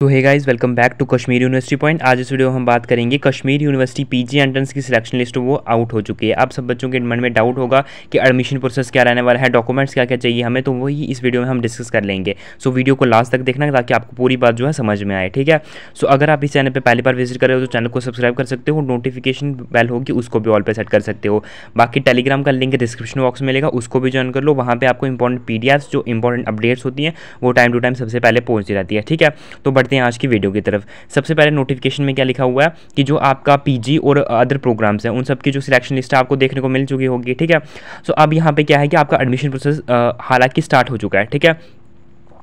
तो hey guys welcome back to Kashmir university point आज इस वीडियो में हम बात करेंगे कश्मीर यूनिवर्सिटी पीजी एंट्रेंस की सिलेक्शन लिस्ट वो आउट हो चुकी है आप सब बच्चों के मन में डाउट होगा कि एडमिशन प्रोसेस क्या रहने वाला है डॉक्यूमेंट्स क्या क्या चाहिए हमें तो वही इस वीडियो में हम डिस्कस कर लेंगे सो so, वीडियो को लास्ट तक देखना ताकि आपको पूरी बात जो है समझ में आए ठीक है सो so, अगर आप इस चैनल पर पहली बार विजिट कर रहे हो तो चैनल को सब्सक्राइब कर सकते हो नोटिफिकेशन बेल होगी उसको भी ऑल पर सेट कर सकते हो बाकी टेलीग्राम का लिंक डिस्क्रिप्शन बॉक्स में मिलेगा उसको भी ज्वाइन कर लो वहाँ पर आपको इंपॉर्टेंट पी जो इंपॉर्टेंट अपडेट्स होती हैं वो टाइम टू टाइम सबसे पहले पहुँचती रहती है ठीक है तो बढ़ते हैं आज की वीडियो की तरफ सबसे पहले नोटिफिकेशन में क्या लिखा हुआ है कि जो आपका पीजी और अदर प्रोग्राम्स हैं उन सब की जो सिलेक्शन लिस्ट आपको देखने को मिल चुकी होगी ठीक है सो अब यहाँ पे क्या है कि आपका एडमिशन प्रोसेस हालांकि स्टार्ट हो चुका है ठीक है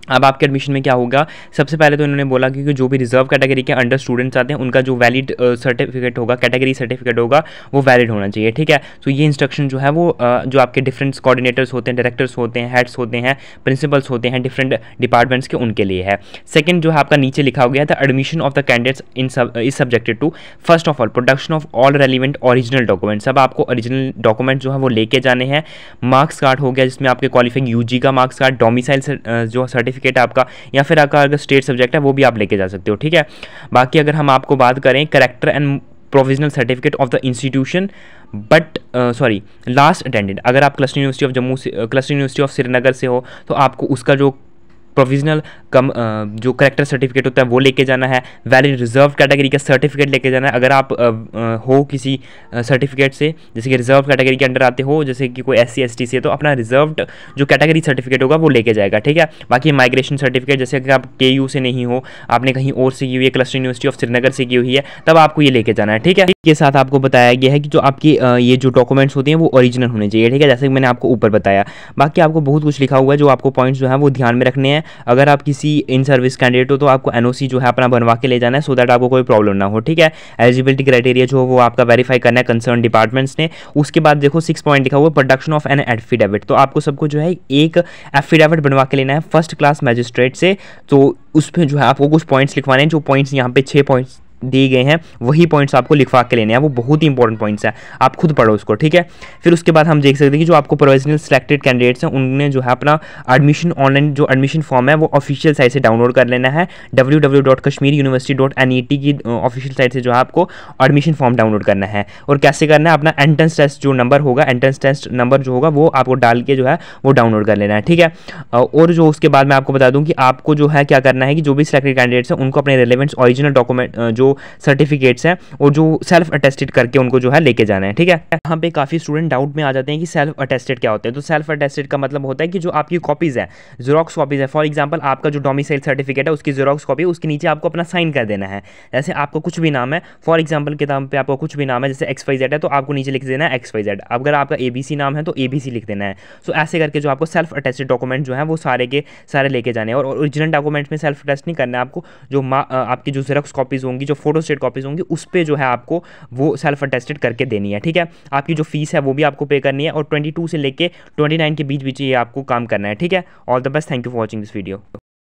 अब आपके एडमिशन में क्या होगा सबसे पहले तो इन्होंने बोला क्योंकि जो भी रिजर्व कैटेगरी के अंडर स्टूडेंट्स आते हैं उनका जो वैलिड सर्टिफिकेट होगा कैटेगरी सर्टिफिकेट होगा वो वैलिड होना चाहिए ठीक है तो so, ये इंस्ट्रक्शन जो है वो जो आपके डिफरेंट कोऑर्डिनेटर्स होते हैं डायरेक्टर्स होते हैं हेड्स होते हैं प्रिंसिपल्स होते हैं डिफरेंट डिपार्टमेंट्स के उनके लिए है सेकेंड जो है आपका नीचे लिखा हो गया था admission of the candidates in सब is subjected to first of all production of all relevant original documents अब आपको ओरिजिनल डॉक्यूमेंट जो है वो लेके जाने हैं मार्क्स कार्ड हो गया जिसमें आपके क्वालिफाइंग जी का मार्क्स कार्ड डोमिसाइल जो सर्टिफिक सर्टिफिकेट आपका या फिर आपका अगर स्टेट सब्जेक्ट है वो भी आप लेके जा सकते हो ठीक है बाकी अगर हम आपको बात करें character and provisional certificate of the institution but sorry last attended अगर आप क्लस्टर यूनिवर्सिटी ऑफ जम्मू से क्लस्टर यूनिवर्सिटी ऑफ श्रीनगर से हो तो आपको उसका जो प्रोविजनल कम जो करेक्टर सर्टिफिकेट होता है वो लेके जाना है वैलिड रिजर्व कैटेगरी का सर्टिफिकेट लेके जाना है अगर आप आ, आ, हो किसी सर्टिफिकेट से जैसे कि रिजर्व कैटेगरी के अंडर आते हो जैसे कि कोई एस सी से तो अपना रिजर्व जो कैटेगरी सर्टिफिकेट होगा वो लेके जाएगा ठीक है बाकी माइग्रेशन सर्टिफिकेट जैसे अगर आप के से नहीं हो आपने कहीं और से की हुई है क्लस्टर यूनिवर्सिटी ऑफ श्रीनगर से की हुई है तब आपको ये लेके जाना है ठीक है इसके साथ आपको बताया गया है कि जो आपकी ये जो डॉक्यूमेंट्स होते हैं वो ओरिजिनल होने चाहिए ठीक है जैसे कि मैंने आपको ऊपर बताया बाकी आपको बहुत कुछ लिखा हुआ है जो आपको पॉइंट्स जो है वो ध्यान में रखने हैं हैं अगर आप किसी इन सर्विस कैंडिडेट हो तो आपको एनओसी जो है अपना बनवा के ले जाना है सो दैट आपको कोई प्रॉब्लम ना हो ठीक है एलिजिबिलिटी क्राइटेरिया जो वो आपका वेरीफाई करना है कंसर्न डिपार्टमेंट्स ने उसके बाद देखो सिक्स पॉइंट लिखा हुआ प्रोडक्शन ऑफ एन एफिडेविट तो आपको सबको जो है एक एफिडेविट बनवा के लेना है फर्स्ट क्लास मैजिस्ट्रेट से तो उसमें जो है आपको कुछ पॉइंट्स लिखवाने हैं जो पॉइंट्स यहाँ पे छः पॉइंट्स दिए गए हैं वही पॉइंट्स आपको लिखवा के लेने हैं वो बहुत ही इंपॉर्टेंट पॉइंट्स हैं आप खुद पढ़ो उसको ठीक है फिर उसके बाद हम देख सकते हैं कि जो आपको प्रोविजनल सेलेक्टेड कैंडिडेट्स हैं उन्होंने जो है अपना एडमिशन ऑनलाइन जो एडमिशन फॉर्म है वो ऑफिशियल साइट से डाउनलोड कर लेना है W W dot Kashmir university dot N E T की ऑफिशियल साइट से जो है आपको एडमिशन फॉर्म डाउनलोड करना है और कैसे करना है अपना एंट्रेंस टेस्ट जो नंबर होगा एंट्रेंस टेस्ट नंबर जो होगा वो आपको डाल के जो है वो डाउनलोड कर लेना है ठीक है और जो उसके बाद मैं आपको बता दूँ कि आपको जो है क्या करना है कि जो भी सिलेक्टेड कैंडिडेट्स हैं उनको अपने रिलेवेंट्स ऑरिजिनल डॉक्यूमेंट जो सर्टिफिकेट्स हैं और जो सेल्फ अटेस्टेड करके उनको जो है लेके जाना है ठीक है यहाँ पे काफ़ी स्टूडेंट डाउट में आ जाते हैं कि सेल्फ अटेस्टेड क्या होते हैं तो सेल्फ अटेस्टेड का मतलब होता है कि जो आपकी कॉपीज़ है जीरोक्स कॉपीज़ है फॉर एग्जाम्पल आपका जो डोमिसाइल सर्टिफिकेट है उसकी जीरोक्स कॉपी उसके नीचे आपको अपना साइन कर देना है जैसे आपको कुछ भी नाम है फॉर एग्जाम्पल के नाम पर आपको कुछ भी नाम है जैसे एक्स वाई जेड है तो आपको नीचे लिख देना है एक्स वाई जेड अगर आपका ए बी सी नाम है तो ए बी सी लिख देना है सो ऐसे करके जो आपको सेल्फ अटेस्टेड डॉक्यूमेंट जो है वो सारे के सारे लेके जाने और ओरिजिनल डॉक्यूमेंट में सेल्फ अटेस्ट नहीं करना है आपको जो आपकी जो जेरोक्स कॉपीज़ होंगी जो फोटो स्टेट कॉपीज़ होंगी उस पर जो है आपको वो सेल्फ अटेस्टेड करके देनी है ठीक है आपकी जो फीस है वो भी आपको पे करनी है और ट्वेंटी से लेकर ट्वेंटी के बीच बीच ये आपको काम करना है ठीक है all the best thank you for watching this video